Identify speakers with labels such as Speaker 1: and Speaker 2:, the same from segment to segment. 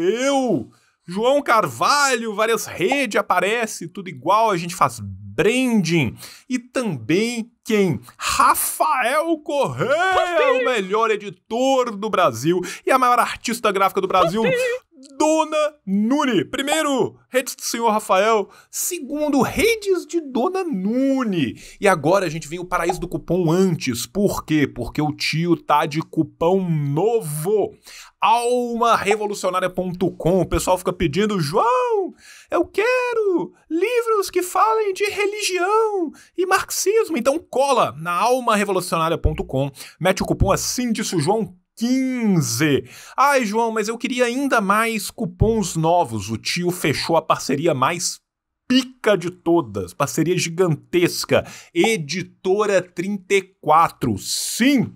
Speaker 1: eu, João Carvalho, várias redes aparece, tudo igual, a gente faz branding. E também quem? Rafael Correia, o melhor editor do Brasil e a maior artista gráfica do Brasil. Dona Nune. Primeiro, redes do senhor Rafael. Segundo, redes de Dona Nune. E agora a gente vem o paraíso do cupom antes. Por quê? Porque o tio tá de cupom novo. Almarevolucionaria.com. O pessoal fica pedindo, João, eu quero livros que falem de religião e marxismo. Então cola na almarevolucionaria.com, mete o cupom assim disso, João 15. Ai, João, mas eu queria ainda mais cupons novos. O tio fechou a parceria mais pica de todas, parceria gigantesca. Editora 34. Sim!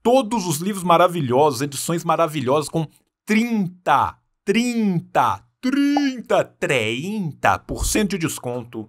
Speaker 1: Todos os livros maravilhosos, edições maravilhosas com 30, 30, 30, 30% de desconto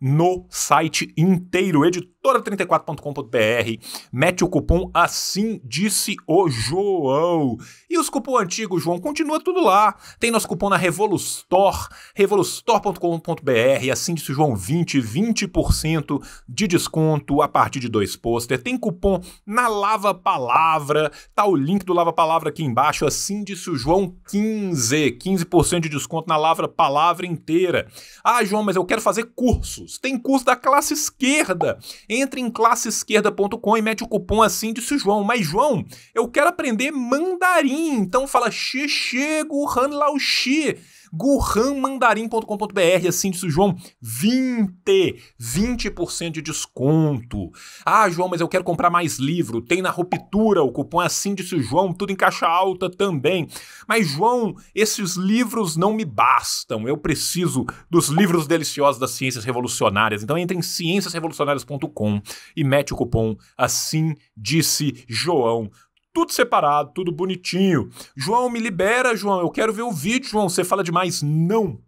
Speaker 1: no site inteiro, editora editora34.com.br. Mete o cupom Assim Disse o João. E os cupom antigos, João, continua tudo lá. Tem nosso cupom na Revolustor, revolustor.com.br. Assim Disse o João 20, 20% de desconto a partir de dois pôster. Tem cupom na Lava Palavra. Tá o link do Lava Palavra aqui embaixo. Assim Disse o João 15, 15% de desconto na Lava Palavra inteira. Ah, João, mas eu quero fazer cursos. Tem curso da classe esquerda entra em classeesquerda.com e mete o cupom assim, disse o João. Mas, João, eu quero aprender mandarim. Então fala xie xie guhan lao xi gohanmandarim.com.br, assim, disse o João, 20, 20% de desconto. Ah, João, mas eu quero comprar mais livro, tem na Ruptura, o cupom assim, disse o João, tudo em caixa alta também. Mas, João, esses livros não me bastam, eu preciso dos livros deliciosos das ciências revolucionárias, então entre em ciênciasrevolucionárias.com e mete o cupom assim disse João tudo separado, tudo bonitinho. João, me libera, João, eu quero ver o vídeo, João, você fala demais. Não.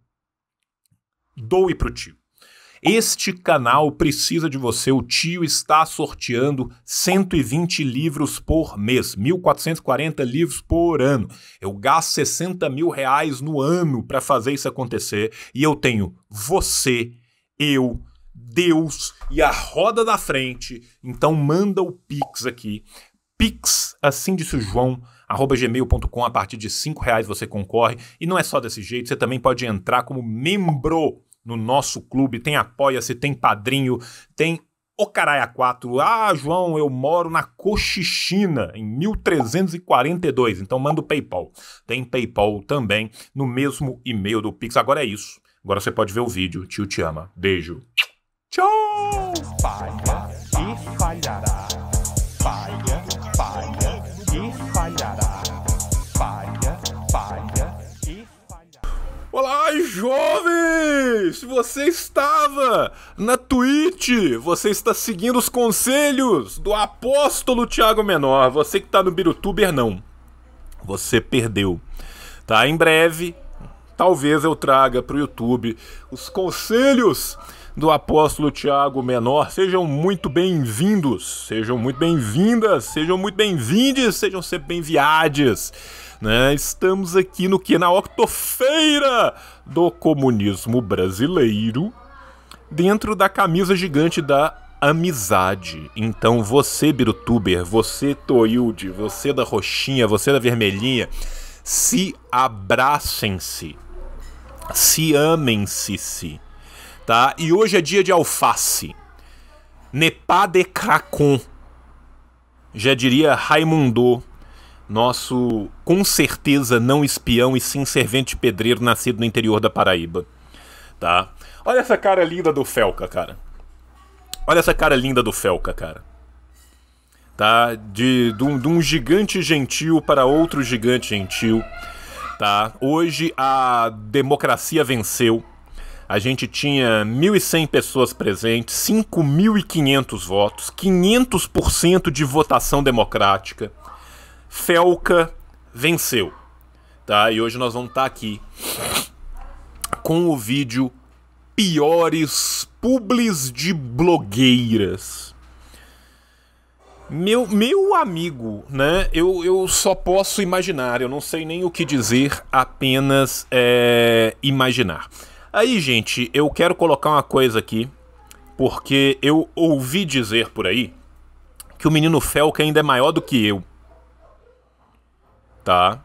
Speaker 1: Doe pro tio. Este canal precisa de você. O tio está sorteando 120 livros por mês, 1.440 livros por ano. Eu gasto 60 mil reais no ano para fazer isso acontecer e eu tenho você, eu, Deus e a roda da frente. Então manda o Pix aqui pix assim disse o João arroba gmail.com a partir de cinco reais você concorre e não é só desse jeito você também pode entrar como membro no nosso clube tem apoia-se tem padrinho tem o Caraia 4, ah, João, eu moro na Cochichina, em 1342, então manda o PayPal. Tem PayPal também no mesmo e-mail do Pix. Agora é isso. Agora você pode ver o vídeo. Tio te ama. Beijo. Tchau! Pai. Olá, jovens! Você estava na Twitch, você está seguindo os conselhos do apóstolo Tiago Menor. Você que está no Birutuber, não. Você perdeu. Tá? Em breve, talvez eu traga para o YouTube os conselhos do apóstolo Tiago Menor. Sejam muito bem-vindos, sejam muito bem-vindas, sejam muito bem-vindes, sejam sempre bem-viades né? Estamos aqui no que na octofeira do comunismo brasileiro, dentro da camisa gigante da amizade. Então você, Birutuber, você, Toilde, você da roxinha, você da vermelhinha, se abracem-se. Se amem-se, -se, tá? E hoje é dia de alface. Nepá de cracon. Já diria Raimundo nosso com certeza não espião e sim servente de pedreiro nascido no interior da Paraíba. Tá? Olha essa cara linda do Felca, cara. Olha essa cara linda do Felca, cara. Tá? De, de, de um gigante gentil para outro gigante gentil. Tá? Hoje a democracia venceu. A gente tinha 1.100 pessoas presentes, 5.500 votos, 500% de votação democrática. Felca venceu. Tá? E hoje nós vamos estar tá aqui com o vídeo Piores Publis de Blogueiras. Meu, meu amigo, né? Eu, eu só posso imaginar, eu não sei nem o que dizer, apenas é, imaginar. Aí, gente, eu quero colocar uma coisa aqui, porque eu ouvi dizer por aí que o menino Felca ainda é maior do que eu tá?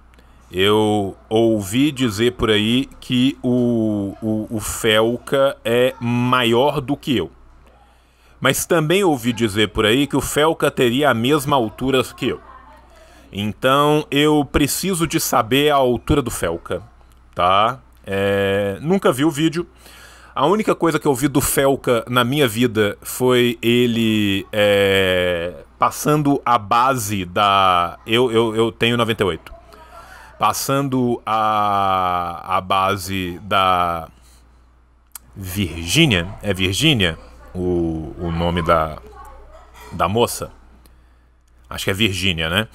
Speaker 1: Eu ouvi dizer por aí que o, o, o Felca é maior do que eu. Mas também ouvi dizer por aí que o Felca teria a mesma altura que eu. Então eu preciso de saber a altura do Felca, tá? É, nunca vi o vídeo. A única coisa que eu vi do Felca na minha vida foi ele é, passando a base da. Eu, eu, eu tenho 98. Passando a, a base da. Virgínia? É Virgínia o, o nome da, da moça? Acho que é Virgínia, né?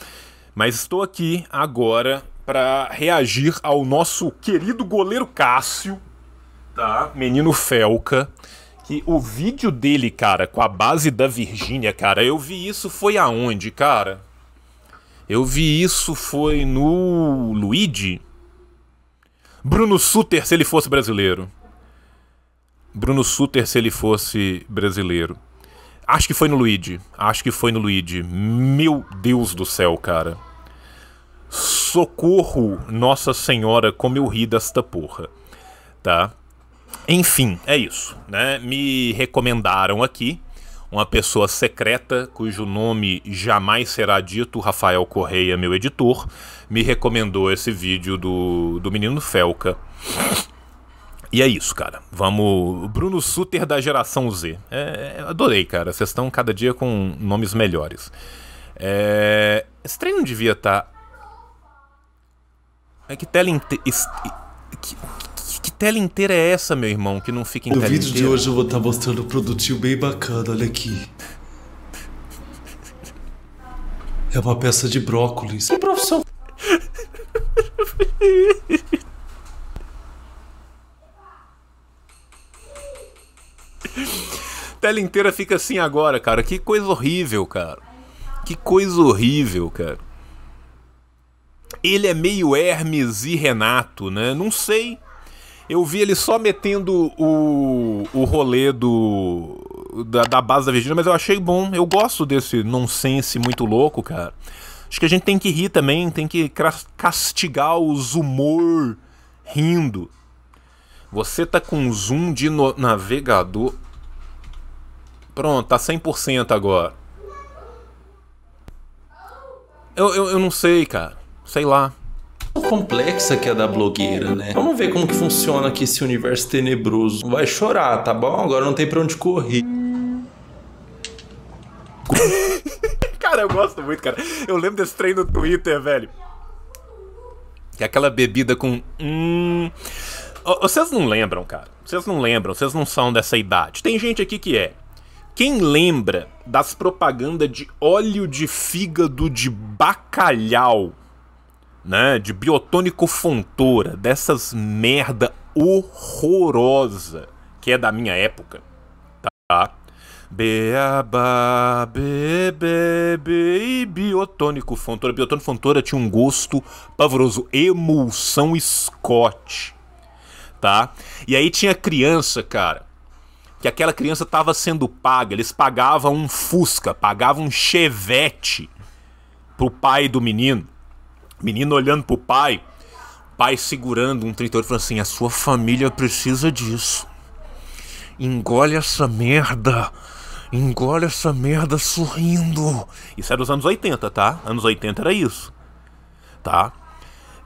Speaker 1: Mas estou aqui agora para reagir ao nosso querido goleiro Cássio, tá? Menino Felca que o vídeo dele, cara, com a base da Virgínia, cara, eu vi isso foi aonde, cara? Eu vi isso foi no Luigi. Bruno Suter, se ele fosse brasileiro. Bruno Suter, se ele fosse brasileiro. Acho que foi no Luigi. Acho que foi no Luigi. Meu Deus do céu, cara. Socorro, Nossa Senhora, como eu ri desta porra. Tá? Enfim, é isso. Né? Me recomendaram aqui uma pessoa secreta cujo nome jamais será dito, Rafael Correia, meu editor, me recomendou esse vídeo do, do menino Felca. E é isso, cara. Vamos. Bruno Suter da geração Z. É, adorei, cara. Vocês estão cada dia com nomes melhores. É... Esse trem não devia estar. Tá... É que tela. Inte... Que tela inteira é essa, meu irmão, que não fica em no tela inteira? No vídeo de
Speaker 2: hoje eu vou estar tá mostrando um produtinho bem bacana, olha aqui. É uma peça de
Speaker 1: brócolis. Que profissão... tela inteira fica assim agora, cara. Que coisa horrível, cara. Que coisa horrível, cara. Ele é meio Hermes e Renato, né? Não sei. Eu vi ele só metendo o, o rolê do. Da, da base da Virgínia, mas eu achei bom. Eu gosto desse nonsense muito louco, cara. Acho que a gente tem que rir também, tem que castigar os humor rindo. Você tá com zoom de navegador. Pronto, tá 100% agora. Eu, eu, eu não sei, cara. Sei lá complexa que é a da blogueira, né? Vamos ver
Speaker 2: como que funciona aqui esse universo tenebroso. Vai chorar, tá bom? Agora não tem pra onde correr.
Speaker 1: cara, eu gosto muito, cara. Eu lembro desse trem no Twitter, velho. Que é aquela bebida com. Hum. Vocês não lembram, cara. Vocês não lembram, vocês não são dessa idade. Tem gente aqui que é. Quem lembra das propagandas de óleo de fígado de bacalhau né? De biotônico fontura dessas merda horrorosa que é da minha época, tá? Beaba, bebê, be, biotônico fontura Biotônico fontura tinha um gosto pavoroso, emulsão Scott, tá? E aí tinha criança, cara, que aquela criança estava sendo paga, eles pagavam um Fusca, pagavam um Chevette pro pai do menino Menino olhando pro pai, pai segurando um 38 falando assim: "A sua família precisa disso. Engole essa merda." Engole essa merda sorrindo. Isso era dos anos 80, tá? Anos 80 era isso. Tá?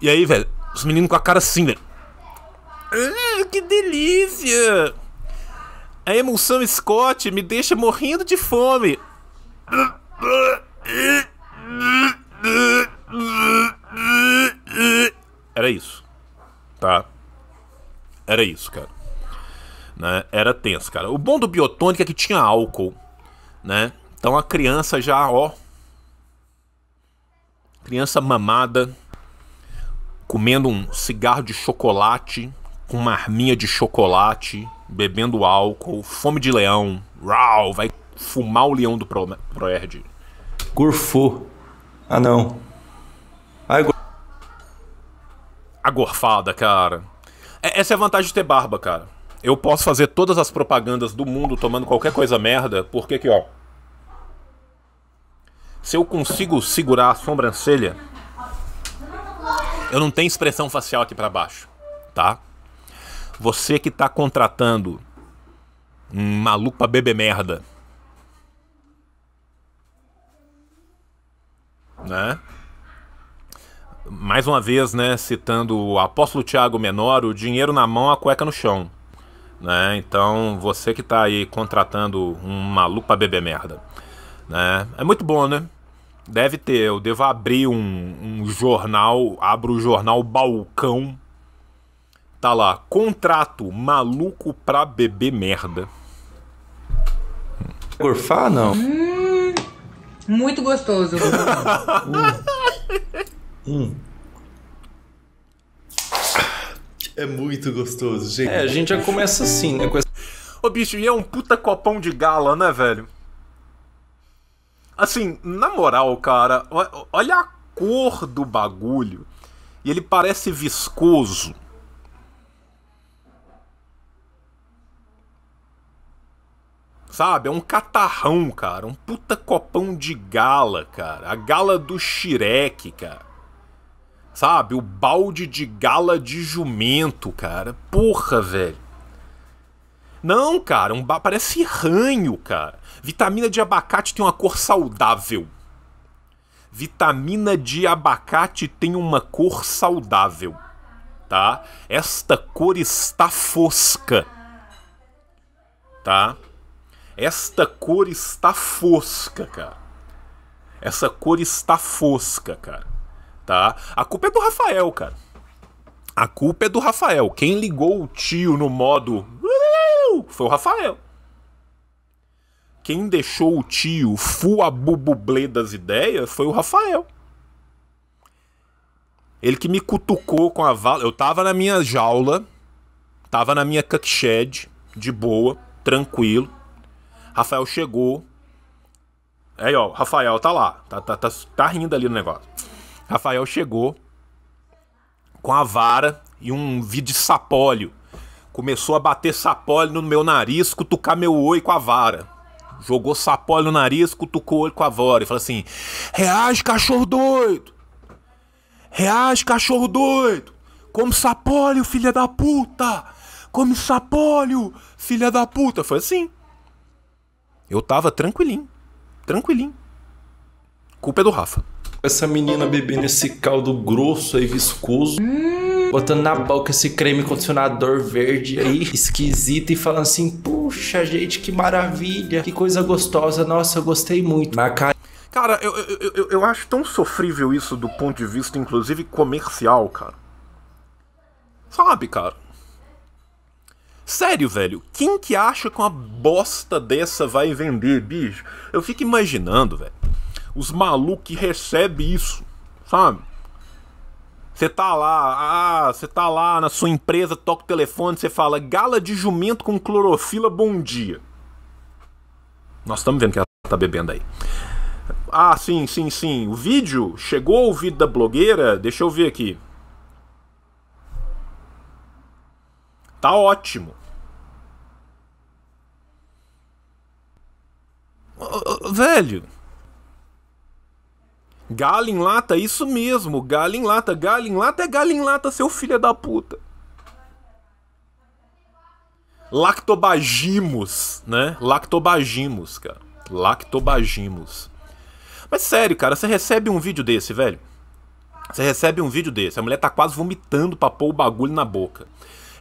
Speaker 1: E aí, velho, os meninos com a cara assim, velho. Ah, que delícia! A emulsão Scott me deixa morrendo de fome. Era isso. Tá? Era isso, cara. Né? Era tenso, cara. O bom do biotônico é que tinha álcool, né? Então a criança já, ó. Criança mamada, comendo um cigarro de chocolate, com uma arminha de chocolate, bebendo álcool, fome de leão. Rau, vai fumar o leão do Proerd. Pro Gurfu. Ah, não. Ai, gur agorfada cara. É, essa é a vantagem de ter barba, cara. Eu posso fazer todas as propagandas do mundo tomando qualquer coisa merda, porque aqui, ó. Se eu consigo segurar a sobrancelha, eu não tenho expressão facial aqui para baixo, tá? Você que tá contratando um maluco pra beber merda, né? mais uma vez, né, citando o apóstolo Tiago Menor, o dinheiro na mão, a cueca no chão. Né? Então, você que está aí contratando um maluco pra beber merda. Né? É muito bom, né? Deve ter, eu devo abrir um, um jornal, abro o jornal Balcão. Tá lá, contrato maluco pra beber merda. Gorfar, não? Hum, muito gostoso. Hum. É muito gostoso, gente. É, a gente já começa assim, né? Com essa... Ô, bicho, e é um puta copão de gala, né, velho? Assim, na moral, cara, olha a cor do bagulho. E ele parece viscoso. Sabe? É um catarrão, cara. Um puta copão de gala, cara. A gala do xireque, cara. Sabe? O balde de gala de jumento, cara. Porra, velho. Não, cara, um ba... parece ranho, cara. Vitamina de abacate tem uma cor saudável. Vitamina de abacate tem uma cor saudável, tá? Esta cor está fosca, tá? Esta cor está fosca, cara. Essa cor está fosca, cara tá? A culpa é do Rafael, cara. A culpa é do Rafael. Quem ligou o tio no modo foi o Rafael. Quem deixou o tio fuabubublê das ideias foi o Rafael. Ele que me cutucou com a vala. Eu tava na minha jaula, tava na minha cutshed, de boa, tranquilo. Rafael chegou. Aí, ó, Rafael tá lá, tá, tá, tá, tá rindo ali no negócio. Rafael chegou com a vara e um vídeo sapólio. Começou a bater sapólio no meu nariz, cutucar meu olho com a vara. Jogou sapólio no nariz, cutucou o olho com a vara e falou assim: Reage, cachorro doido! Reage, cachorro doido! Como sapólio, filha da puta! Como sapólio, filha da puta! Foi assim. Eu tava tranquilinho. Tranquilinho. Culpa é do Rafa. Essa menina
Speaker 2: bebendo esse caldo grosso aí, viscoso. Botando na boca esse creme condicionador verde aí, esquisito, e falando assim: Puxa, gente, que maravilha, que coisa
Speaker 1: gostosa, nossa, eu gostei muito. cara, Cara, eu, eu, eu, eu, acho tão sofrível isso do ponto de vista, inclusive, comercial, cara. Sabe, cara? Sério, velho, quem que acha que uma bosta dessa vai vender, bicho? Eu fico imaginando, velho os malucos que recebem isso, sabe? Você tá lá, ah, você tá lá na sua empresa, toca o telefone, você fala gala de jumento com clorofila, bom dia. Nós estamos vendo que ela tá bebendo aí. Ah, sim, sim, sim. O vídeo chegou o vídeo da blogueira. Deixa eu ver aqui. Tá ótimo. Velho. Galo em lata, isso mesmo. Galo em lata, galo em lata é galo em lata, seu filho da puta. Lactobagimos, né? Lactobagimos, cara. Lactobagimos. Mas sério, cara, você recebe um vídeo desse, velho. Você recebe um vídeo desse. A mulher tá quase vomitando pra pôr o bagulho na boca.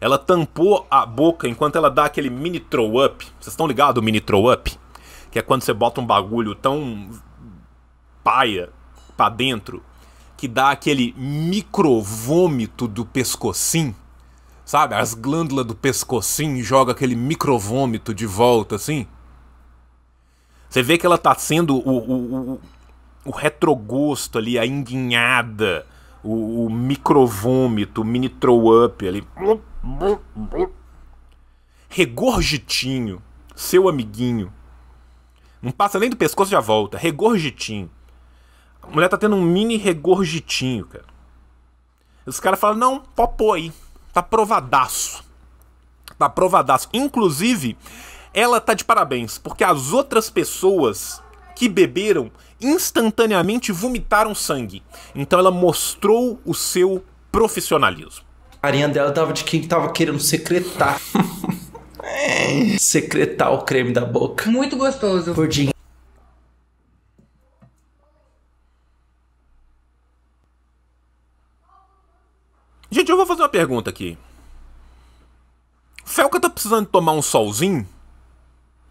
Speaker 1: Ela tampou a boca enquanto ela dá aquele mini throw up. Vocês estão ligados o mini throw up? Que é quando você bota um bagulho tão paia para dentro que dá aquele microvômito do pescocinho, sabe? As glândulas do pescocinho joga aquele microvômito de volta assim. Você vê que ela tá sendo o, o, o, o retrogosto ali, a enguinhada, o, o microvômito, o mini throw up ali. Regorgitinho, seu amiguinho. Não passa nem do pescoço já volta, regorgitinho. A mulher tá tendo um mini regurgitinho, cara. Os caras falam, não, popô aí. Tá provadaço. Tá provadaço. Inclusive, ela tá de parabéns, porque as outras pessoas que beberam instantaneamente vomitaram sangue. Então ela mostrou o seu profissionalismo. A carinha dela tava de quem tava querendo
Speaker 2: secretar. secretar o creme da boca. Muito gostoso.
Speaker 1: Por dinheiro. pergunta aqui. O Felca tá precisando tomar um solzinho?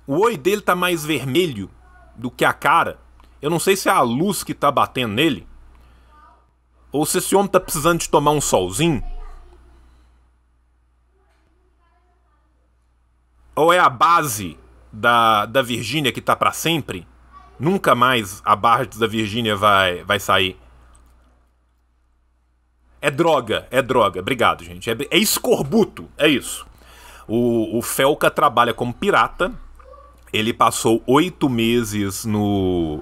Speaker 1: O oi dele tá mais vermelho do que a cara. Eu não sei se é a luz que tá batendo nele. Ou se esse homem tá precisando de tomar um solzinho. Ou é a base da, da Virgínia que tá para sempre? Nunca mais a Barra da Virgínia vai, vai sair. É droga, é droga. Obrigado, gente. É, é escorbuto, é isso. O, o Felca trabalha como pirata. Ele passou oito meses no,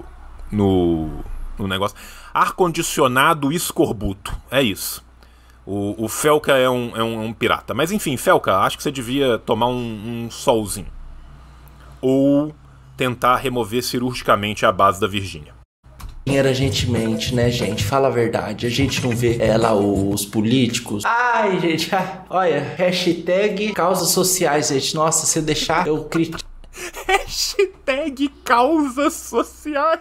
Speaker 1: no, no negócio. Ar-condicionado escorbuto. É isso. O, o Felca é um, é um, é um, pirata. Mas enfim, Felca, acho que você devia tomar um, um solzinho. Ou tentar remover cirurgicamente a base da Virgínia.
Speaker 2: Dinheiro a gente mente, né, gente? Fala a verdade. A gente não vê ela, os políticos.
Speaker 1: Ai, gente, ah, olha,
Speaker 2: hashtag causas sociais, gente. Nossa, se deixar, eu critico. hashtag
Speaker 1: causas sociais.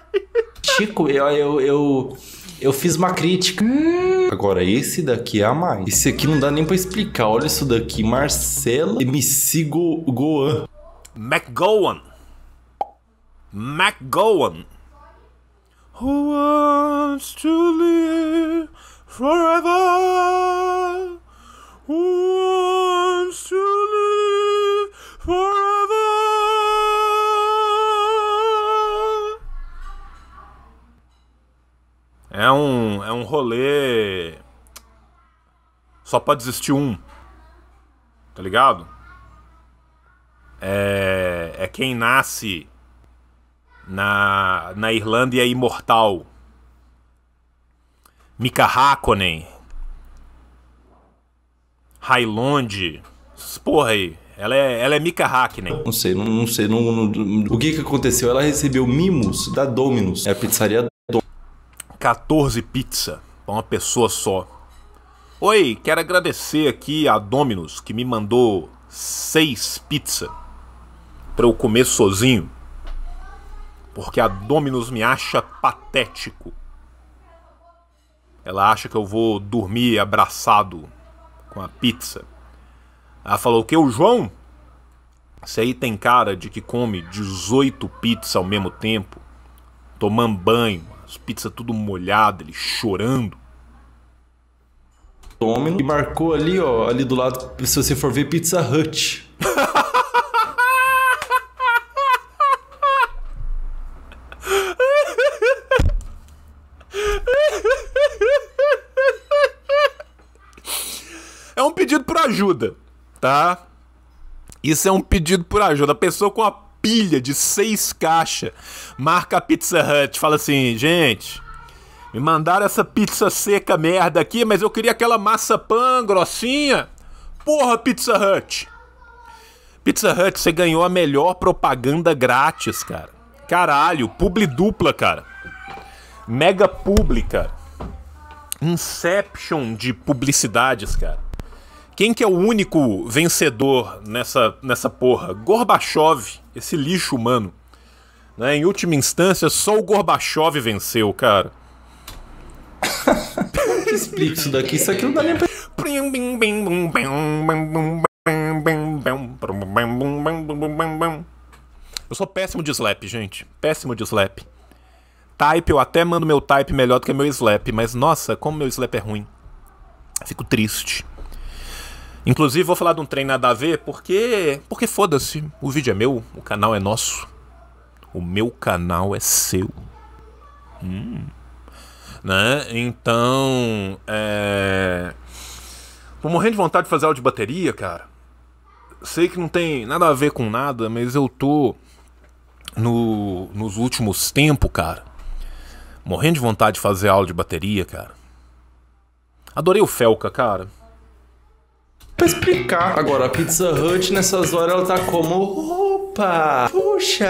Speaker 2: Chico, eu, eu, eu, eu fiz uma crítica. Hum. Agora, esse daqui é a mais. Esse aqui não dá nem pra explicar. Olha isso daqui. Marcelo MC Go Goan. McGowan.
Speaker 1: McGowan who wants to live forever. Who wants to live forever? É um, é um rolê. Só pode existir um. Tá ligado? É, é quem nasce na, na Irlanda e é imortal. Mika Hakonen. Highland. Porra aí. Ela é, ela é Mika Hackney.
Speaker 2: Não sei, não, não sei. Não, não, o que, que aconteceu?
Speaker 1: Ela recebeu mimos da Dominus. É a pizzaria Dom... 14 pizza pra uma pessoa só. Oi, quero agradecer aqui a Dominus que me mandou seis pizza para eu comer sozinho porque a Dominus me acha patético. Ela acha que eu vou dormir abraçado com a pizza. Ela falou: O que, o João? Você aí tem cara de que come 18 pizzas ao mesmo tempo, tomando banho, as pizzas tudo molhada, ele chorando. Tome
Speaker 2: e marcou ali, ó, ali do lado, se você for ver Pizza Hut.
Speaker 1: ajuda, tá? Isso é um pedido por ajuda. A pessoa com a pilha de seis caixas marca a Pizza Hut, fala assim: gente, me mandaram essa pizza seca merda aqui, mas eu queria aquela massa pan grossinha. Porra, Pizza Hut! Pizza Hut, você ganhou a melhor propaganda grátis, cara. Caralho, publi dupla, cara. Mega pública, Inception de publicidades, cara. Quem que é o único vencedor nessa, nessa porra? Gorbachev, esse lixo humano. Né? Em última instância, só o Gorbachev venceu, cara. Explica isso daqui, isso aqui não dá nem pra... Eu sou péssimo de slap, gente. Péssimo de slap. Type, eu até mando meu type melhor do que meu slap, mas nossa, como meu slap é ruim. Fico triste. Inclusive, vou falar de um trem nada a ver, porque. Porque foda-se. O vídeo é meu, o canal é nosso. O meu canal é seu. Hum. Né? Então. É. Tô morrendo de vontade de fazer aula de bateria, cara. Sei que não tem nada a ver com nada, mas eu tô. No, nos últimos tempos, cara. Morrendo de vontade de fazer aula de bateria, cara. Adorei o Felca, cara pra explicar. Agora,
Speaker 2: a Pizza Hut nessas horas ela tá como. Opa! Puxa,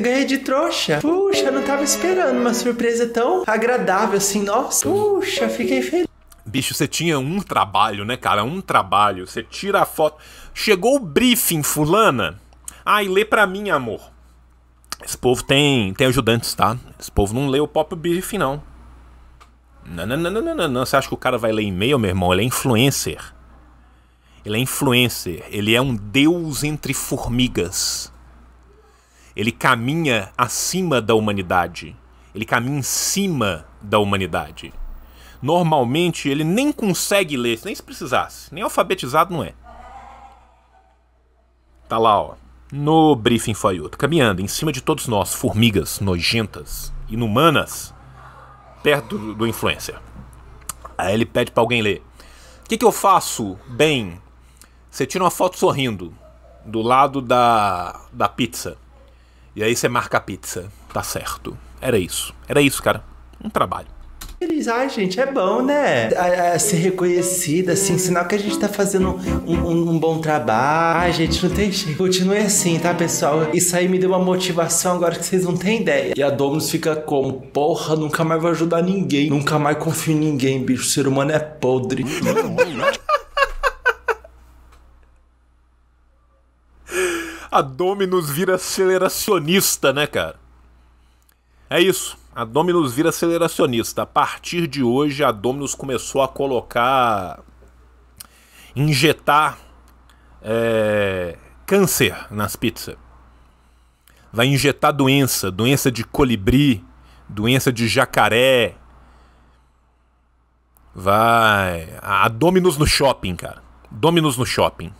Speaker 2: ganhei de trouxa. Puxa, não tava esperando uma surpresa tão agradável assim. Nossa, puxa, fiquei feliz.
Speaker 1: Bicho, você tinha um trabalho, né, cara? Um trabalho. Você tira a foto. Chegou o briefing, fulana. Ai, ah, lê pra mim, amor. Esse povo tem, tem ajudantes, tá? Esse povo não lê o pop briefing, não. Não, não, não, não, não, não. Você acha que o cara vai ler e-mail, meu irmão? Ele é influencer. Ele é influencer, ele é um deus entre formigas. Ele caminha acima da humanidade. Ele caminha em cima da humanidade. Normalmente ele nem consegue ler, nem se precisasse, nem alfabetizado não é. Tá lá, ó. No briefing outro caminhando em cima de todos nós, formigas nojentas, inumanas, perto do, do influencer. Aí ele pede para alguém ler. O que, que eu faço bem você tira uma foto sorrindo do lado da, da pizza. E aí você marca a pizza. Tá certo. Era isso. Era isso, cara. Um trabalho.
Speaker 2: Ai, gente, é bom, né? A, a ser reconhecida, assim, sinal que a gente tá fazendo um, um, um bom trabalho. Ai, gente, não tem jeito. Continue assim, tá, pessoal? Isso aí me deu uma motivação agora que vocês não têm ideia. E a Domus fica como, porra, nunca mais vou ajudar ninguém. Nunca mais confio em ninguém, bicho. O ser humano é podre.
Speaker 1: A Dominus vira aceleracionista, né, cara? É isso. A Dominus vira aceleracionista. A partir de hoje, a Dominus começou a colocar. injetar. É, câncer nas pizzas. Vai injetar doença, doença de colibri, doença de jacaré. Vai. A Dominus no shopping, cara. Dominus no shopping.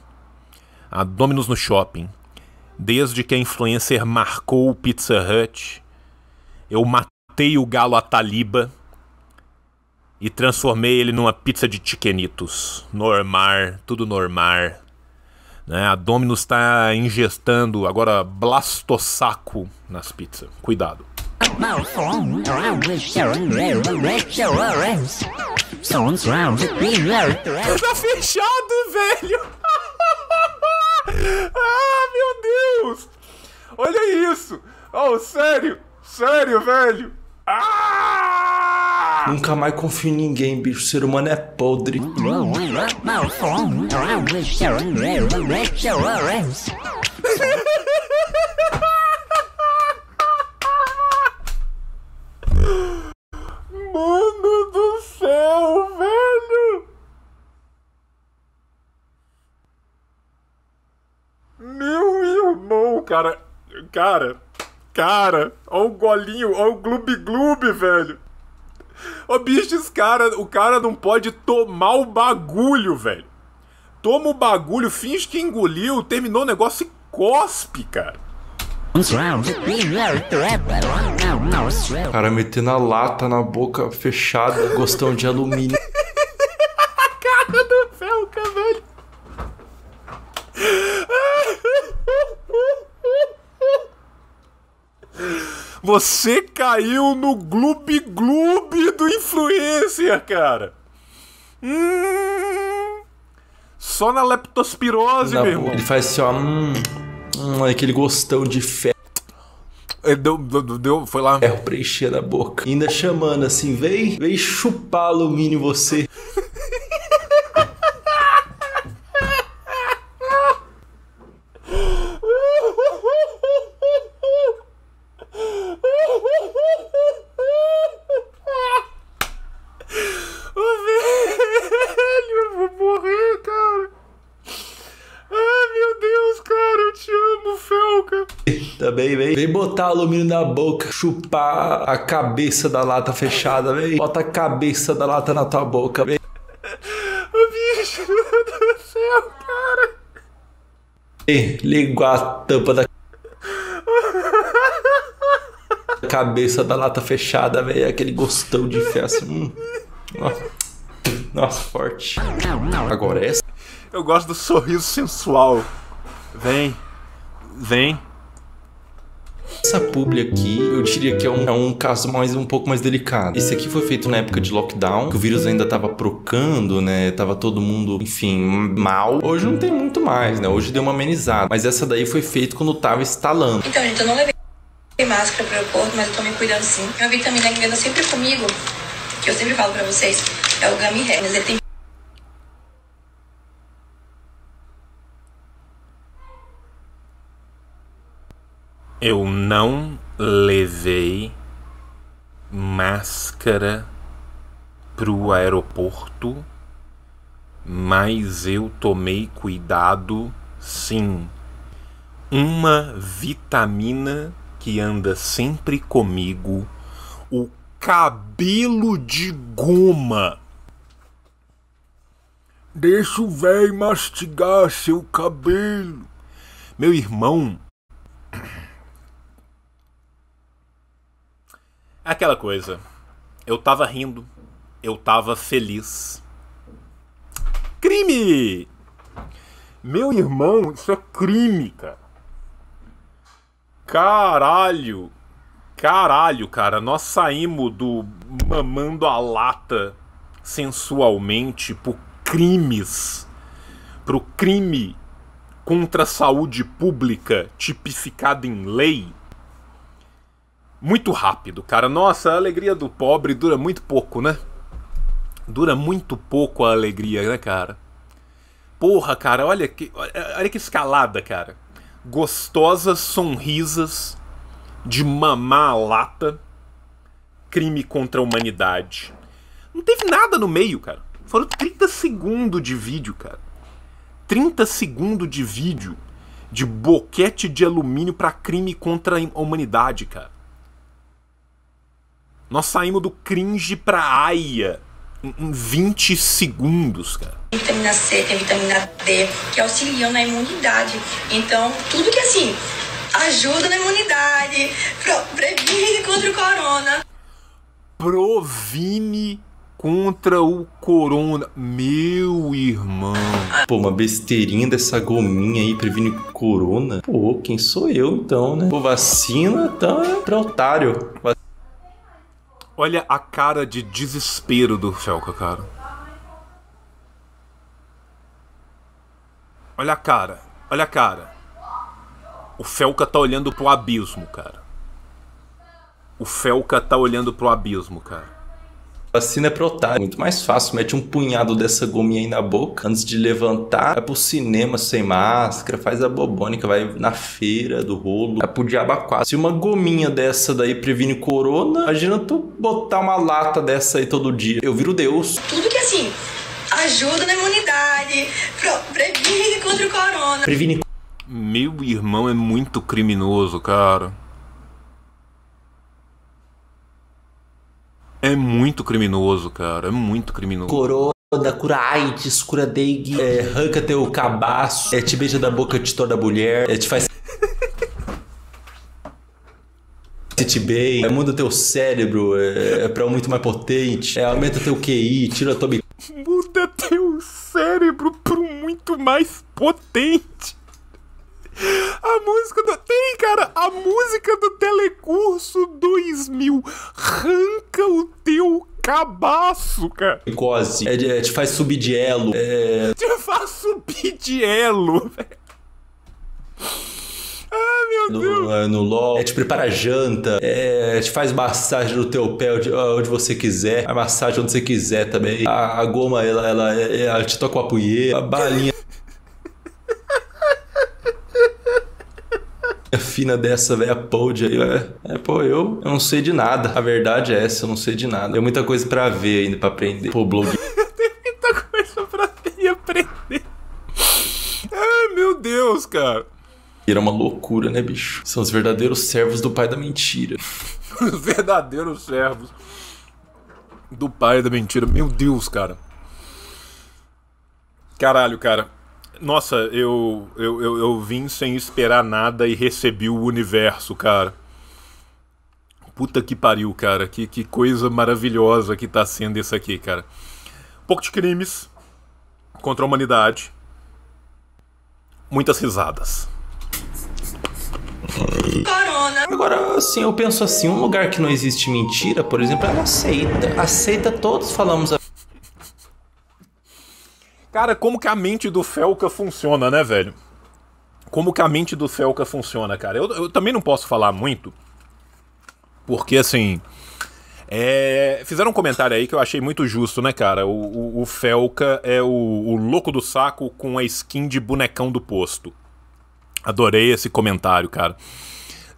Speaker 1: A Dominus no shopping. Desde que a influencer marcou o Pizza Hut, eu matei o galo a Taliba e transformei ele numa pizza de chiquenitos. Normal, tudo normal. Né? A Dominus está ingestando agora blastossaco nas pizzas. Cuidado. Tá fechado, velho! ah, meu Deus! Olha isso! Oh, sério! Sério, velho!
Speaker 2: Ah! Nunca mais confio em ninguém, bicho. O ser humano é podre. Mano
Speaker 1: do céu, velho! Meu irmão, cara. Cara. Cara. Ó o golinho. Ó o gloob-gloob, velho. Ô, bicho, esse cara, o cara não pode tomar o bagulho, velho. Toma o bagulho, finge que engoliu, terminou o negócio e cospe, cara.
Speaker 2: Cara, metendo a lata na boca fechada, gostão de alumínio.
Speaker 1: Você caiu no gloob gloob do influencer, cara. Hum, só na leptospirose, na meu irmão. Ele faz assim, ó.
Speaker 2: Hum, hum, aquele gostão de ferro. Deu, deu, deu, foi lá. É, preencher a boca. Ainda chamando assim, vem, vem chupar alumínio você. aí, Vem botar alumínio na boca, chupar a cabeça da lata fechada, vem. Bota a cabeça da lata na tua boca, vem.
Speaker 1: O bicho, meu Deus do céu, cara.
Speaker 2: Ei, ligou a tampa da cabeça da lata fechada, vem. Aquele gostão de fé assim. Hum. Nossa. Nossa, forte. Agora é essa.
Speaker 1: Eu gosto do sorriso sensual. Vem. Vem. Essa publi aqui,
Speaker 2: eu diria que é um, é um caso mais um pouco mais delicado. Esse aqui foi feito na época de lockdown, que o vírus ainda tava procando, né? Tava todo mundo, enfim, mal. Hoje não tem muito mais, né? Hoje deu uma amenizada. Mas essa daí foi feita quando tava instalando Então, gente, eu não levei máscara pro aeroporto, mas eu tô me cuidando sim. Uma vitamina que vendo sempre comigo, que eu sempre falo pra vocês, é o Gummy Hair. Mas ele tem
Speaker 1: Eu não levei máscara pro aeroporto, mas eu tomei cuidado sim. Uma vitamina que anda sempre comigo, o cabelo de goma. Deixa o véi mastigar seu cabelo. Meu irmão Aquela coisa. Eu tava rindo. Eu tava feliz. Crime! Meu irmão, isso é crime, cara. Caralho! Caralho, cara, nós saímos do mamando a lata sensualmente por crimes. Pro crime contra a saúde pública tipificado em lei muito rápido, cara. Nossa, a alegria do pobre dura muito pouco, né? Dura muito pouco a alegria, né, cara? Porra, cara, olha que, olha que escalada, cara. Gostosas sonrisas de mamar a lata, crime contra a humanidade. Não teve nada no meio, cara. Foram 30 segundos de vídeo, cara. 30 segundos de vídeo de boquete de alumínio para crime contra a humanidade, cara. Nós saímos do cringe pra aia em, em 20 segundos, cara.
Speaker 2: Tem vitamina C, tem vitamina D, que auxiliam na imunidade. Então, tudo que assim ajuda na imunidade, previne contra o corona.
Speaker 1: Provine contra
Speaker 2: o corona. Meu irmão. Pô, uma besteirinha dessa gominha aí previne corona? Pô, quem sou eu então, né? Pô, vacina então é pra
Speaker 1: otário. Olha a cara de desespero do Felca, cara. Olha a cara, olha a cara. O Felca tá olhando pro abismo, cara. O Felca tá olhando pro abismo, cara. Vacina é pro otário. Muito mais
Speaker 2: fácil. Mete um punhado dessa gominha aí na boca antes de levantar. Vai pro cinema sem máscara, faz a bobônica, vai na feira do rolo. Vai pro diabo quase. Se uma gominha dessa daí previne corona, imagina tu botar uma lata dessa aí todo dia. Eu viro Deus. Tudo que é assim ajuda na imunidade, previne contra o corona. Previne.
Speaker 1: Meu irmão é muito criminoso, cara. É muito criminoso, cara. É muito criminoso. Coroa.
Speaker 2: cura AIDS, cura dengue, é, arranca teu cabaço, é, te beija da boca, de toda mulher, é, te faz te bem, é, muda teu cérebro, é, é pra um muito mais potente, é, aumenta teu QI, tira tua...
Speaker 1: Muda teu cérebro pro muito mais potente. A música do. Tem, cara! A música do Telecurso 2000. Ranca o teu cabaço, cara.
Speaker 2: Gose. É, é, te faz subir de elo. É... Te
Speaker 1: faz subir de elo, velho.
Speaker 2: Ah, meu no, Deus. É, no LOL. É, te prepara janta. É, te faz massagem no teu pé onde, ah, onde você quiser. A massagem onde você quiser também. A, a goma, ela, ela, ela, ela te toca o punheta. A balinha. fina dessa, velha podre aí, é, é, pô, eu, eu não sei de nada. A verdade é essa, eu não sei de nada. Tem muita coisa pra ver ainda, pra aprender. Pô, blog.
Speaker 1: Tem muita coisa pra ver e aprender. Ai, meu Deus, cara.
Speaker 2: Era uma loucura, né, bicho? São os verdadeiros servos do pai da mentira.
Speaker 1: os verdadeiros servos do pai da mentira. Meu Deus, cara. Caralho, cara. Nossa, eu, eu, eu, eu, vim sem esperar nada e recebi o universo, cara. Puta que pariu, cara. Que, que coisa maravilhosa que tá sendo isso aqui, cara. Pouco de crimes contra a humanidade. Muitas risadas. Agora, assim, eu penso
Speaker 2: assim, um lugar que não existe mentira, por exemplo, uma é aceita. Aceita todos falamos a
Speaker 1: Cara, como que a mente do Felca funciona, né, velho? Como que a mente do Felca funciona, cara? Eu, eu também não posso falar muito, porque assim. É... Fizeram um comentário aí que eu achei muito justo, né, cara? O, o, o Felca é o, o louco do saco com a skin de bonecão do posto. Adorei esse comentário, cara.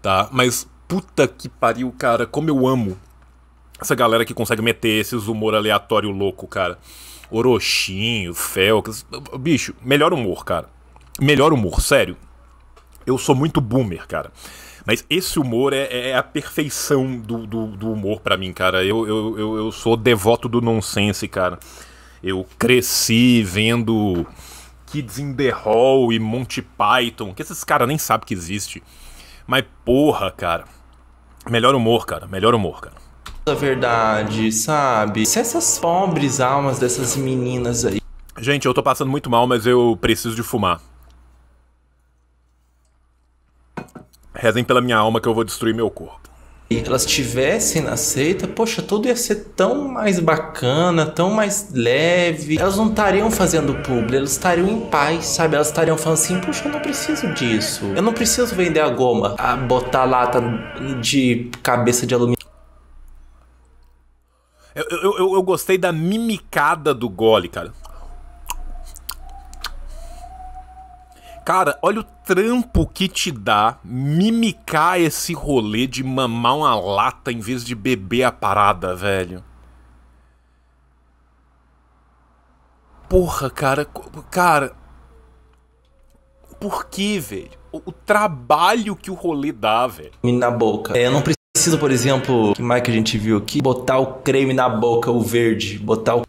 Speaker 1: Tá? Mas puta que pariu, cara, como eu amo essa galera que consegue meter esses humor aleatório louco, cara. Orochinho, Felcas. Bicho, melhor humor, cara. Melhor humor, sério. Eu sou muito boomer, cara. Mas esse humor é, é a perfeição do, do, do humor para mim, cara. Eu, eu, eu, eu, sou devoto do nonsense, cara. Eu cresci vendo Kids in the Hall e Monty Python, que esses caras nem sabem que existe. Mas porra, cara. Melhor humor, cara. Melhor humor, cara da verdade, sabe? Se essas pobres almas dessas meninas aí. Gente, eu tô passando muito mal, mas eu preciso de fumar. Rezem pela minha alma que eu vou destruir meu corpo.
Speaker 2: E elas tivessem na seita, poxa, tudo ia ser tão mais bacana, tão mais leve. Elas não estariam fazendo publi, elas estariam em paz, sabe? Elas estariam falando assim, poxa, eu não preciso disso. Eu não preciso vender a goma, a botar lata de cabeça de alumínio
Speaker 1: eu, eu, eu, gostei da mimicada do gole, cara. Cara, olha o trampo que te dá mimicar esse rolê de mamar uma lata em vez de beber a parada, velho. Porra, cara, cara. Por que, velho? O, o trabalho que o rolê dá, velho.
Speaker 2: Na boca. É, eu não preciso. Precisa, por exemplo, que mais que a gente viu aqui? Botar o creme na boca, o verde. Botar o.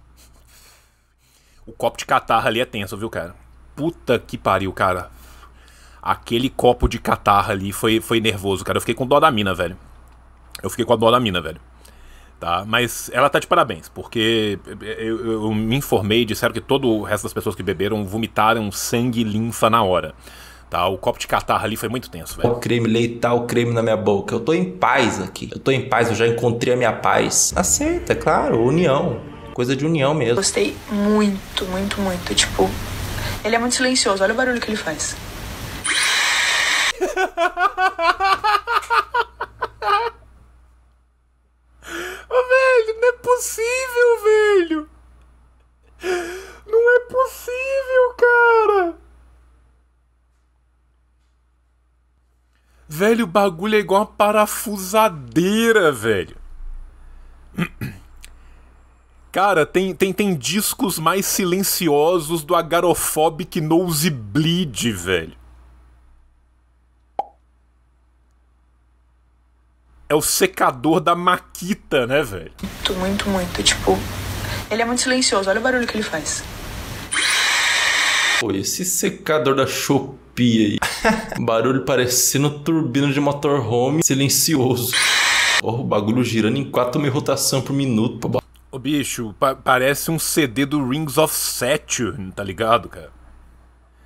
Speaker 1: O copo de catarra ali é tenso, viu, cara? Puta que pariu, cara. Aquele copo de catarra ali foi, foi nervoso, cara. Eu fiquei com dó da mina, velho. Eu fiquei com a dó da mina, velho. Tá? Mas ela tá de parabéns, porque eu, eu me informei, disseram que todo o resto das pessoas que beberam vomitaram sangue e linfa na hora tá? O copo de catarra ali foi muito tenso, velho. O creme, leitar o creme na minha boca. Eu tô em paz aqui.
Speaker 2: Eu tô em paz, eu já encontrei a minha paz. Aceita, é claro, união. Coisa de união mesmo.
Speaker 1: Gostei muito, muito, muito. Tipo, ele é muito silencioso. Olha o barulho que ele faz. oh, velho, não é possível, velho. Não é possível, cara. Velho, o bagulho é igual uma parafusadeira, velho. Cara, tem, tem, tem discos mais silenciosos do Agarophobic Nosebleed, velho. É o secador da Maquita, né, velho? Muito, muito, muito. Tipo, ele é muito silencioso. Olha o barulho que ele faz. Pô, esse secador da Chopin
Speaker 2: Barulho parecendo turbina de motorhome silencioso.
Speaker 1: o bagulho girando em 4 mil rotação por minuto. o bicho, pa parece um CD do Rings of Saturn, tá ligado, cara?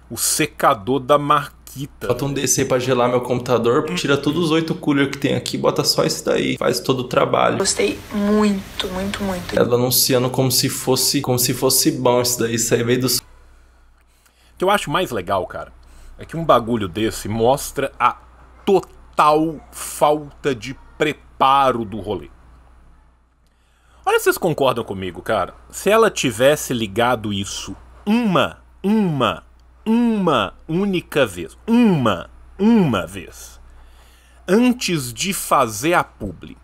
Speaker 1: O secador da
Speaker 2: Marquita. Bota um DC pra gelar meu computador, tira todos os oito cooler que tem aqui, bota só esse daí, faz todo o trabalho. Gostei
Speaker 1: muito, muito, muito.
Speaker 2: Ela anunciando como se fosse, como
Speaker 1: se fosse bom isso daí, isso aí veio do... O que eu acho mais legal, cara, é que um bagulho desse mostra a total falta de preparo do rolê. Olha se vocês concordam comigo, cara. Se ela tivesse ligado isso uma, uma, uma única vez, uma, uma vez, antes de fazer a publi,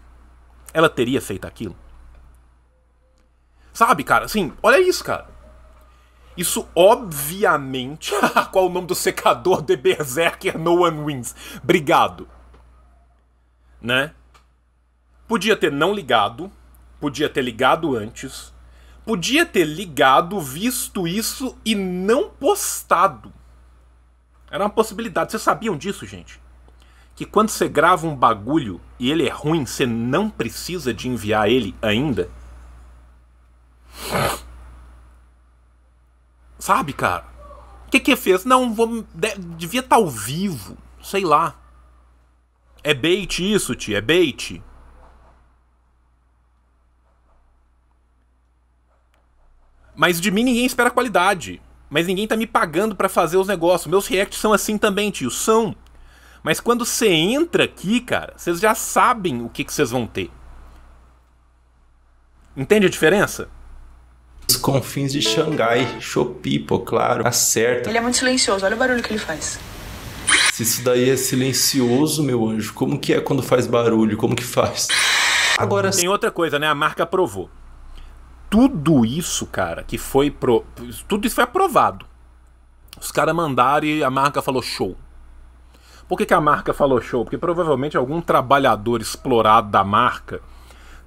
Speaker 1: ela teria feito aquilo? Sabe, cara, assim, olha isso, cara. Isso obviamente. Qual o nome do secador de Berserker No One Wins? Obrigado. Né? Podia ter não ligado, podia ter ligado antes, podia ter ligado, visto isso e não postado. Era uma possibilidade. Vocês sabiam disso, gente? Que quando você grava um bagulho e ele é ruim, você não precisa de enviar ele ainda? Sabe, cara? O que que é fez? Não, vou, devia estar tá ao vivo. Sei lá. É bait isso, tio? É bait? Mas de mim ninguém espera qualidade. Mas ninguém tá me pagando para fazer os negócios. Meus reacts são assim também, tio. São. Mas quando você entra aqui, cara, vocês já sabem o que vocês vão ter. Entende a diferença?
Speaker 2: confins de Xangai, Chopipo, claro, acerta. Ele
Speaker 1: é muito silencioso, olha o barulho que ele faz.
Speaker 2: Se isso daí é silencioso, meu anjo, como que é quando faz barulho? Como que faz?
Speaker 1: Agora. Tem outra coisa, né? A marca aprovou. Tudo isso, cara, que foi pro. Tudo isso foi aprovado. Os caras mandaram e a marca falou show. Por que, que a marca falou show? Porque provavelmente algum trabalhador explorado da marca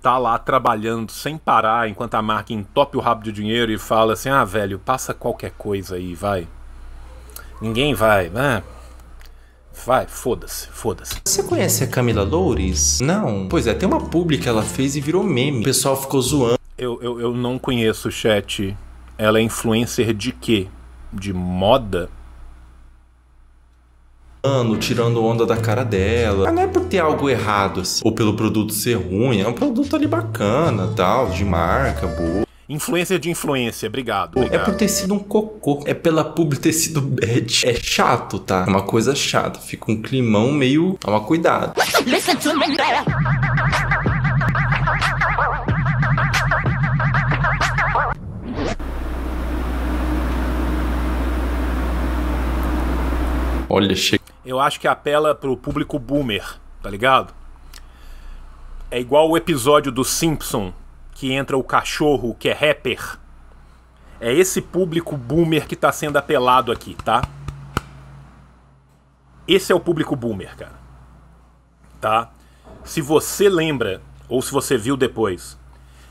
Speaker 1: tá lá trabalhando sem parar enquanto a marca entope o rabo de dinheiro e fala assim: ah, velho, passa qualquer coisa aí, vai. Ninguém vai, né? Vai, foda-se, foda-se. Você conhece a Camila Loures? Não. Pois é, tem uma publi que ela fez e virou meme. O pessoal ficou zoando. Eu, eu, eu não conheço o chat. Ela é influencer de quê? De moda?
Speaker 2: zoando, tirando onda da cara dela. Mas não é por ter algo errado, assim, ou pelo produto ser ruim, é um produto ali bacana, tal, de marca, boa. Influência de influência, obrigado, é obrigado, É por ter sido um cocô. É pela pub ter sido bad. É chato, tá? É uma coisa chata. Fica um climão meio. Toma é cuidado. Olha, chega
Speaker 1: eu acho que apela pro público boomer, tá ligado? É igual o episódio do Simpson que entra o cachorro que é rapper. É esse público boomer que tá sendo apelado aqui, tá? Esse é o público boomer, cara. Tá? Se você lembra, ou se você viu depois,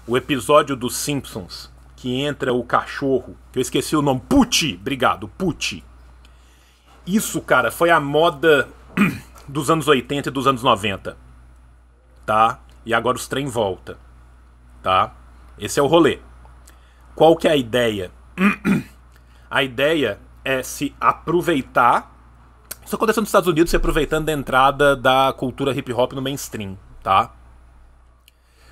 Speaker 1: o episódio dos Simpsons que entra o cachorro, que eu esqueci o nome, Puti, obrigado, Puti. Isso, cara, foi a moda dos anos 80 e dos anos 90. Tá? E agora os trem volta. Tá? Esse é o rolê. Qual que é a ideia? a ideia é se aproveitar. Isso aconteceu nos Estados Unidos, se aproveitando da entrada da cultura hip hop no mainstream, tá?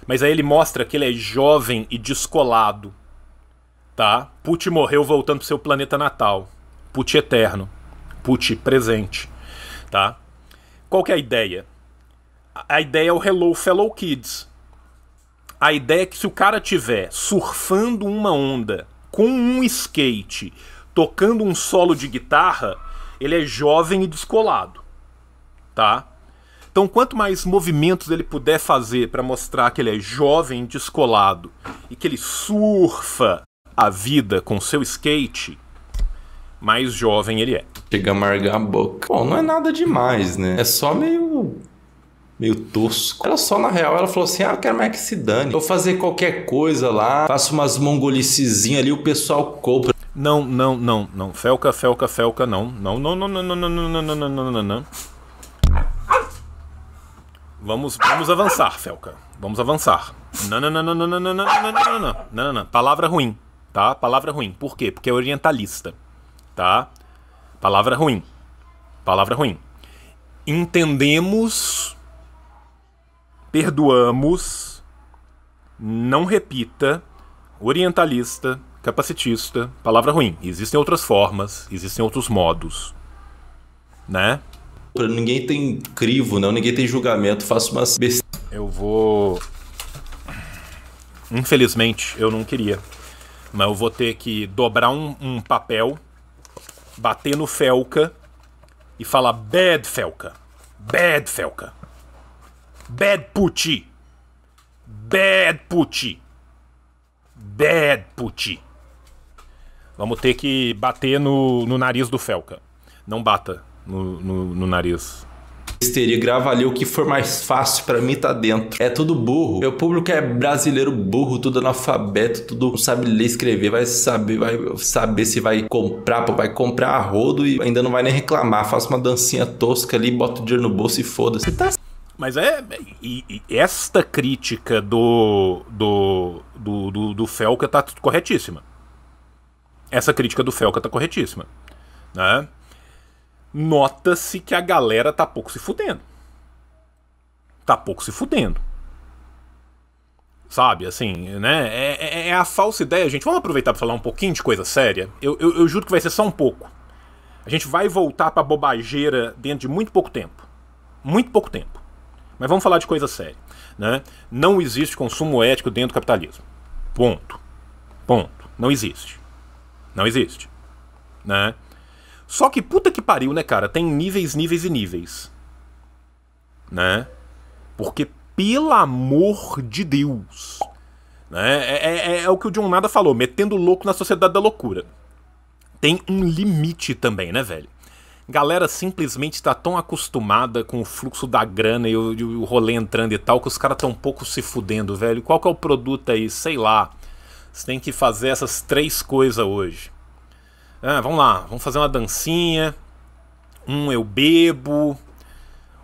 Speaker 1: Mas aí ele mostra que ele é jovem e descolado, tá? Putin morreu voltando pro seu planeta natal. Putin eterno. Pute presente, tá? Qual que é a ideia? A ideia é o Hello Fellow Kids. A ideia é que se o cara tiver surfando uma onda com um skate, tocando um solo de guitarra, ele é jovem e descolado, tá? Então, quanto mais movimentos ele puder fazer para mostrar que ele é jovem, descolado e que ele surfa a vida com seu skate, mais jovem ele é. Chega a amargar a boca. Bom, não é nada demais,
Speaker 2: né? É só meio meio tosco. Ela só, na real, ela falou assim: ah, eu quero mais que se dane. Vou fazer qualquer coisa lá, faço umas mongolicezinhas
Speaker 1: ali, o pessoal compra. Não, não, não, não. Felca, felca, felca, não. Não, não, não, não, não, não, não, não, não, não, não. Vamos, vamos avançar, Felca. Vamos avançar. Não, não, não, não, não, não, não, não, não, não, não, não, não, não. Palavra ruim, tá? Palavra ruim. Por quê? Porque é orientalista tá? Palavra ruim. Palavra ruim. Entendemos, perdoamos, não repita, orientalista, capacitista, palavra ruim. Existem outras formas, existem outros modos, né? Ninguém tem crivo, não, ninguém tem julgamento, faço uma besteira. Eu vou. Infelizmente, eu não queria. Mas eu vou ter que dobrar um, um papel bater no Felca e falar Bad Felca. Bad Felca. Bad Puti. Bad Puti. Bad Puti. Vamos ter que bater no, no nariz do Felca. Não bata
Speaker 2: no, no, no nariz besteira grava ali o que for mais fácil para mim tá dentro. É tudo burro. Meu público é brasileiro burro, tudo analfabeto, tudo não sabe ler, escrever, vai saber, vai saber se vai comprar, vai comprar a rodo e ainda não vai nem reclamar. Faço
Speaker 1: uma dancinha tosca ali, bota o dinheiro no bolso e foda-se. Você tá mas é. E, e esta crítica do, do. do. do, do, Felca tá corretíssima. Essa crítica do Felca tá corretíssima. Né? nota-se que a galera tá pouco se fudendo. Tá pouco se fudendo. Sabe, assim, né? É, é, é, é a falsa ideia, gente. Vamos aproveitar para falar um pouquinho de coisa séria? Eu, eu, eu, juro que vai ser só um pouco. A gente vai voltar pra bobageira dentro de muito pouco tempo. Muito pouco tempo. Mas vamos falar de coisa séria. Né? Não existe consumo ético dentro do capitalismo. Ponto. Ponto. Não existe. Não existe. Né? Só que puta que pariu, né, cara? Tem níveis, níveis e níveis. Né? Porque, pelo amor de Deus. Né? É, é, é, é o que o John Nada falou, metendo louco na sociedade da loucura. Tem um limite também, né, velho? galera simplesmente está tão acostumada com o fluxo da grana e o, e o rolê entrando e tal, que os caras tão pouco se fudendo, velho. Qual que é o produto aí? Sei lá. Você tem que fazer essas três coisas hoje. Ah, vamos lá, vamos fazer uma dancinha. Um eu bebo,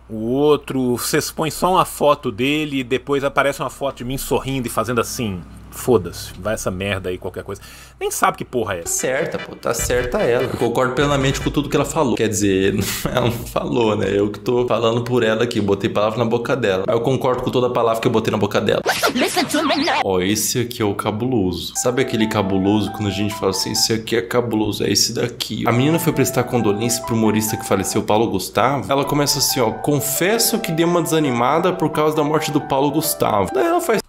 Speaker 1: o outro, vocês põem só uma foto dele e depois aparece uma foto de mim sorrindo e fazendo assim foda-se, vai essa merda aí, qualquer coisa. Nem sabe que porra é. Tá certa, pô, tá certa ela. Eu concordo plenamente com tudo que ela falou. Quer dizer,
Speaker 2: ela não falou, né? Eu que tô falando por ela aqui, botei palavra na boca dela. Eu concordo com toda palavra que eu botei na boca dela. Ó, oh, esse aqui é o cabuloso. Sabe aquele cabuloso quando a gente fala assim, esse aqui é cabuloso, é esse daqui. A menina foi prestar condolência pro humorista que faleceu, Paulo Gustavo. Ela começa assim, ó, confesso que dei uma desanimada por causa da morte do Paulo Gustavo.
Speaker 1: Daí ela faz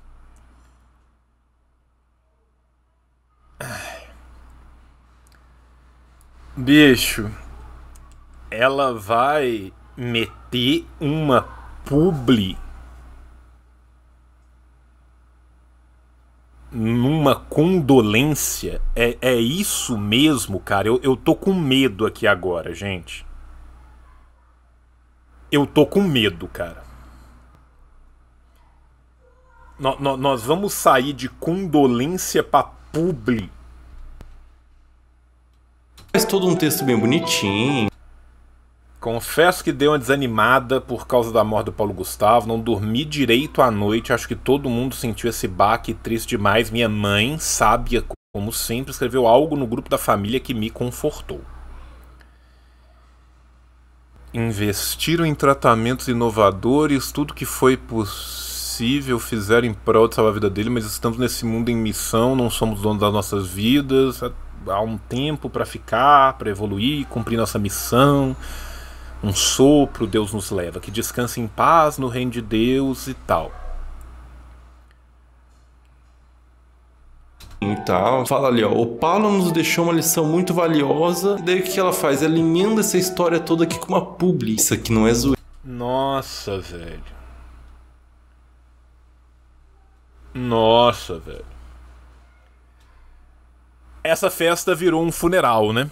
Speaker 1: Bicho, ela vai meter uma publi numa condolência. É, é isso mesmo, cara. Eu, eu tô com medo aqui agora, gente. Eu tô com medo, cara. No, no, nós vamos sair de condolência pra publi Faz todo um texto bem bonitinho. Confesso que dei uma desanimada por causa da morte do Paulo Gustavo, não dormi direito à noite, acho que todo mundo sentiu esse baque triste demais. Minha mãe, sábia como sempre, escreveu algo no grupo da família que me confortou. Investiram em tratamentos inovadores, tudo que foi possível fizeram em prol de salvar a vida dele, mas estamos nesse mundo em missão, não somos donos das nossas vidas, há um tempo para ficar, para evoluir, cumprir nossa missão. Um sopro Deus nos leva, que descanse em paz no reino de Deus e tal. e tá, tal. Fala ali, ó. O
Speaker 2: Paulo nos deixou uma lição muito valiosa. E daí o que ela faz? Ela emenda essa história toda aqui com uma publi. Isso aqui não é zoeira.
Speaker 1: Nossa, velho. Nossa, velho essa festa virou um funeral, né?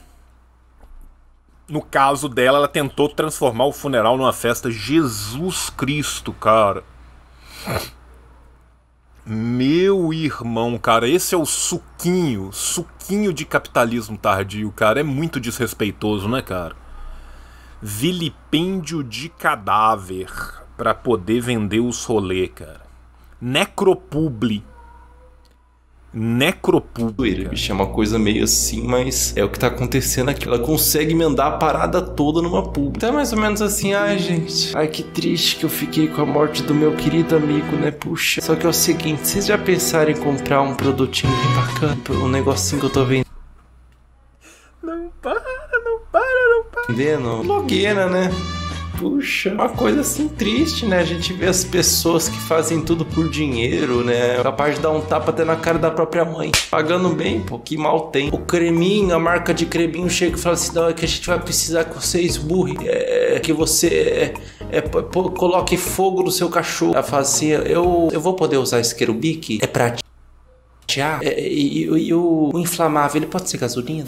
Speaker 1: No caso dela, ela tentou transformar o funeral numa festa Jesus Cristo, cara. Meu irmão, cara, esse é o suquinho, suquinho de capitalismo tardio, cara. É muito desrespeitoso, né, cara? Vilipêndio de cadáver para poder vender os rolê, cara. Necropubli necropública. Bicho, é uma
Speaker 2: coisa meio assim, mas é o que tá acontecendo aqui. Ela consegue emendar a parada toda numa pública. É mais ou menos assim, ai gente, ai que triste que eu fiquei com a morte do meu querido amigo, né? Puxa. Só que é o seguinte, vocês já pensaram em comprar um produtinho bacana, um negocinho que eu tô vendo,
Speaker 1: Não para, não para, não
Speaker 2: para. entendendo? Blogueira, né? Puxa, uma coisa assim triste, né? A gente vê as pessoas que fazem tudo por dinheiro, né? É capaz de dar um tapa até na cara da própria mãe. Pagando bem, pô, que mal tem. O creminho, a marca de creminho chega e fala assim: não, é que a gente vai precisar que você esburre, é, que você é, é, pô, coloque fogo no seu cachorro. Ela fala assim: eu, eu vou poder usar esse querubique? É pra ti. É, e, e, e o, o inflamável, ele pode ser gasolina?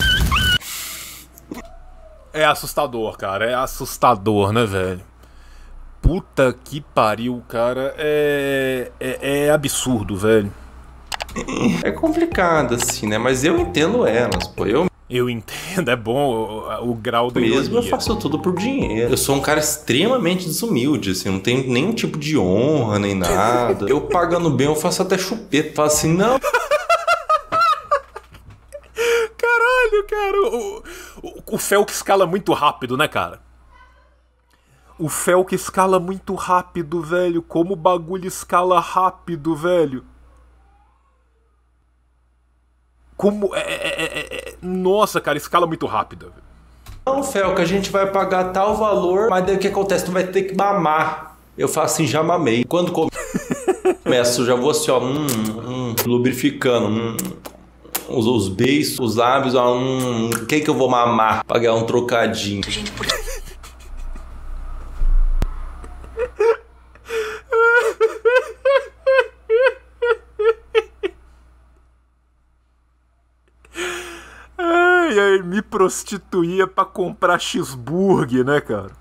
Speaker 1: É assustador, cara. É assustador, né, velho? Puta que pariu, cara. É, é, é absurdo, velho. É complicado, assim, né? Mas eu entendo elas, pô. Eu eu entendo, é bom o, o grau do. Mesmo eu faço tudo por dinheiro.
Speaker 2: Eu sou um cara extremamente desumilde, assim, não tenho nenhum tipo de honra nem nada.
Speaker 1: eu pagando bem, eu faço até chupeta. Falo assim, não. cara. O, o, o Felk escala muito rápido, né, cara? O Felk escala muito rápido, velho. Como o bagulho escala rápido, velho. Como. É, é, é, é, é Nossa, cara, escala muito rápido. Não, Felk, a gente vai pagar tal
Speaker 2: valor, mas daí o que acontece? Tu vai ter que mamar. Eu faço assim, já mamei. Quando começo, já vou assim, ó, hum, hum, lubrificando. Hum. hum os, os beijos, os lábios, ó, hum, hum, quem que eu vou mamar? Pagar um trocadinho. Gente, por...
Speaker 1: ai, ai, me prostituía para comprar cheeseburger, né, cara?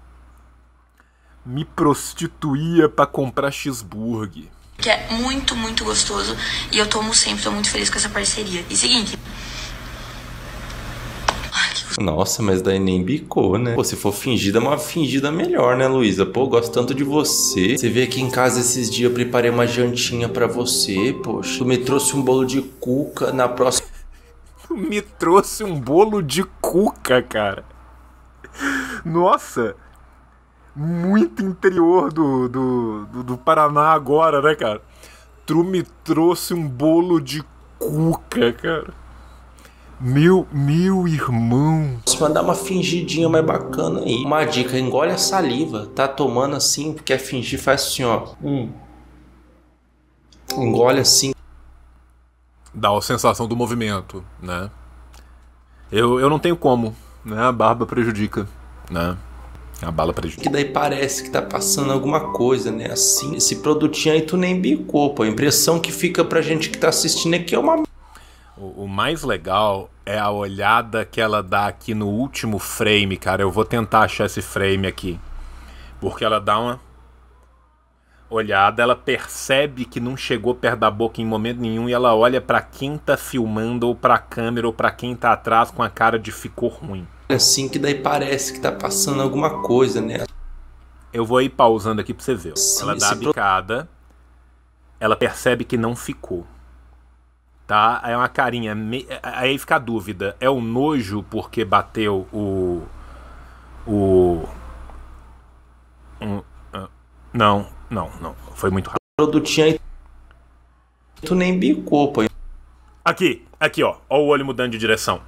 Speaker 1: Me prostituía para comprar cheeseburger que
Speaker 2: é muito, muito gostoso. E eu tomo sempre, tô muito feliz com essa parceria. E seguinte. Ai, que... Nossa, mas daí nem bicou, né? Pô, se for fingida, uma fingida melhor, né, Luísa? Pô, gosto tanto de você. Você veio aqui em casa esses dias, eu preparei uma jantinha para você, poxa. Tu me trouxe um bolo de cuca na próxima. me
Speaker 1: trouxe um bolo de cuca, cara. Nossa! muito interior do, do, do, do Paraná agora, né, cara? Tru me trouxe um bolo de cuca, cara. Meu, meu irmão.
Speaker 2: Posso mandar uma fingidinha mais bacana aí. Uma dica, engole a saliva. Tá tomando assim, porque é fingir, faz assim, ó.
Speaker 1: Hum. Engole assim. Dá a sensação do movimento, né? Eu, eu não tenho como, né? A barba prejudica, né? A bala prejudica. Que
Speaker 2: daí parece que tá passando alguma coisa, né? Assim, esse produtinho aí tu nem bicou,
Speaker 1: pô. A impressão que fica pra gente que tá assistindo aqui é, é uma. O, o mais legal é a olhada que ela dá aqui no último frame, cara. Eu vou tentar achar esse frame aqui. Porque ela dá uma olhada, ela percebe que não chegou perto da boca em momento nenhum e ela olha para quem tá filmando ou pra câmera ou pra quem tá atrás com a cara de ficou ruim assim que daí parece que tá passando alguma coisa, né? Eu vou ir pausando aqui pra você ver. Sim, ela dá a bicada, ela percebe que não ficou. Tá? É uma carinha. Me... Aí fica a dúvida: é o nojo porque bateu o. O. Um... Ah, não, não, não. Foi muito rápido. Produto tinha, Tu nem bicou, pô. Aqui, aqui, ó. Ó o olho mudando de direção.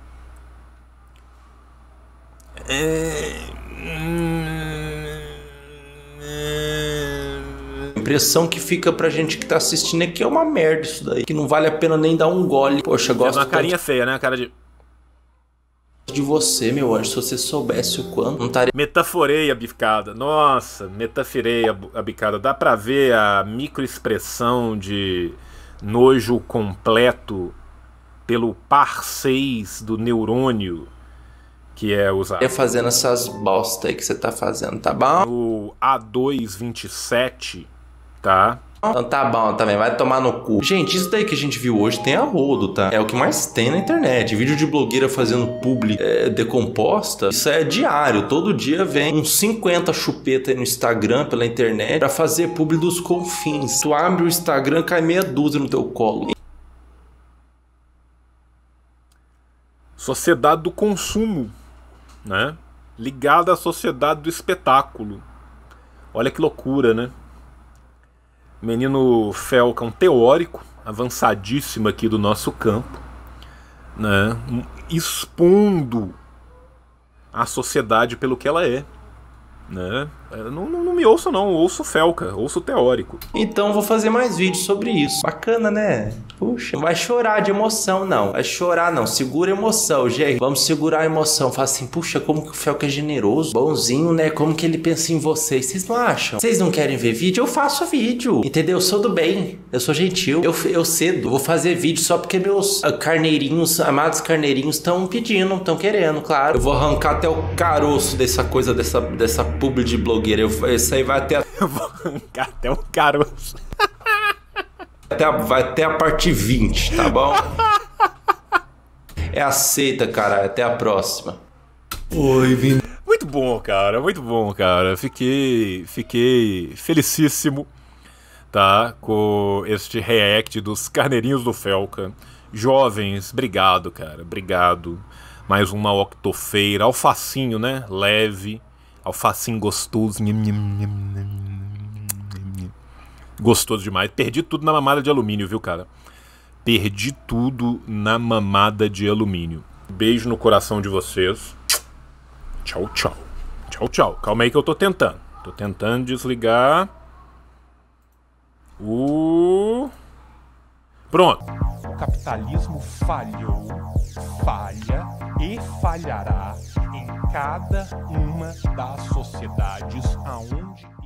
Speaker 2: A impressão que fica pra gente que tá assistindo é que é uma merda isso daí, que não vale a pena nem dar um gole. Poxa, gosto. É uma carinha tanto...
Speaker 1: feia, né? A cara de
Speaker 2: de você, meu anjo, se você soubesse o quanto. Não taria...
Speaker 1: Metaforei a bicada. Nossa, metaforei a bicada. Dá pra ver a microexpressão de nojo completo pelo par 6 do neurônio que é usar. É fazendo essas bosta aí que você tá fazendo, tá bom? o A227, tá? Então tá bom
Speaker 2: também, vai tomar no cu. Gente, isso daí que a gente viu hoje tem a rodo, tá? É o que mais tem na internet. Vídeo de blogueira fazendo publi é, decomposta, isso é diário. Todo dia vem uns 50 chupeta no Instagram, pela internet, pra fazer publi dos confins. Tu abre o Instagram,
Speaker 1: cai meia dúzia no teu colo. Sociedade do consumo né? ligada à sociedade do espetáculo. Olha que loucura, né? Menino Felca, um teórico avançadíssimo aqui do nosso campo, né? expondo a sociedade pelo que ela é. Né? É, não, não, não, me ouço, não. Ouço Felca, ouço teórico. Então vou fazer mais vídeos
Speaker 2: sobre isso. Bacana, né? Puxa, não vai chorar de emoção, não. Vai chorar, não. Segura a emoção, gente. Vamos segurar a emoção. Fala assim, puxa, como que o Felca é generoso, bonzinho, né? Como que ele pensa em vocês. Vocês não acham? Vocês não querem ver vídeo? Eu faço vídeo. Entendeu? Eu sou do bem. Eu sou gentil. Eu, eu cedo. Vou fazer vídeo só porque meus ah, carneirinhos, amados carneirinhos, estão pedindo, estão querendo, claro. Eu vou arrancar até o caroço dessa coisa, dessa, dessa publi de blog blogueira. Eu, isso aí vai até.
Speaker 1: Eu vou arrancar até o caroço.
Speaker 2: Até a, vai até a parte 20, tá bom? é aceita, cara. Até a próxima.
Speaker 1: Oi, Vini. Muito bom, cara. Muito bom, cara. Fiquei, fiquei felicíssimo, tá? Com este react dos Carneirinhos do Felca. Jovens, obrigado, cara. Obrigado. Mais uma octofeira. Alfacinho, né? Leve. Alfacinho gostoso. Gostoso demais. Perdi tudo na mamada de alumínio, viu, cara? Perdi tudo na mamada de alumínio. Beijo no coração de vocês. Tchau, tchau. Tchau, tchau. Calma aí que eu tô tentando. Tô tentando desligar. O. Pronto. O capitalismo falhou, falha e falhará em cada uma das sociedades aonde